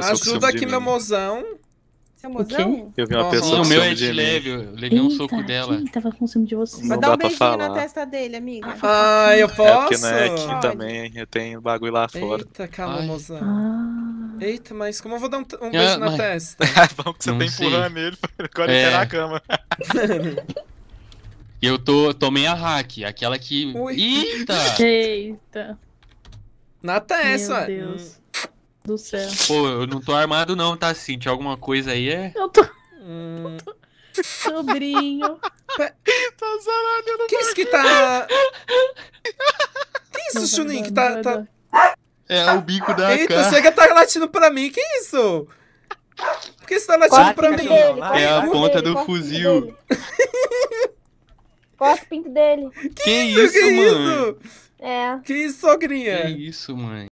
pessoa Ajuda aqui meu mozão. Seu mozão? Eu vi uma pessoa Nossa, que meu é de leve, levei um soco dela. Quem tava com ciúme de você? Mas dá um beijinho na testa dele, amiga. Ah, ah eu posso? É porque não é aqui também, eu tenho bagulho lá fora. Eita, calma, mozão. Ah. Eita, mas como eu vou dar um, um ah, beijo na mas... testa? Vamos é que você não tá empurrando sei. ele agora ele na é. cama. E eu tô, tomei a hack, aquela que. Ui. Eita! Eita! Na testa! Meu Deus do céu. Pô, eu não tô armado não, tá, Cintia? Alguma coisa aí é... Eu tô... Hum... Sobrinho. Tá zaralhando. Quem é isso que tá... Quem é isso, Juninho, que tá... tá... É o bico da Eita, cara. chega tá latindo pra mim, que isso? Por que você tá latindo Quase pra mim? Dele, é a ponta dele, do fuzil. Corta o pinto dele. Que, que isso, isso, que mãe? Isso? É. Que isso, sogrinha? Que isso, mãe?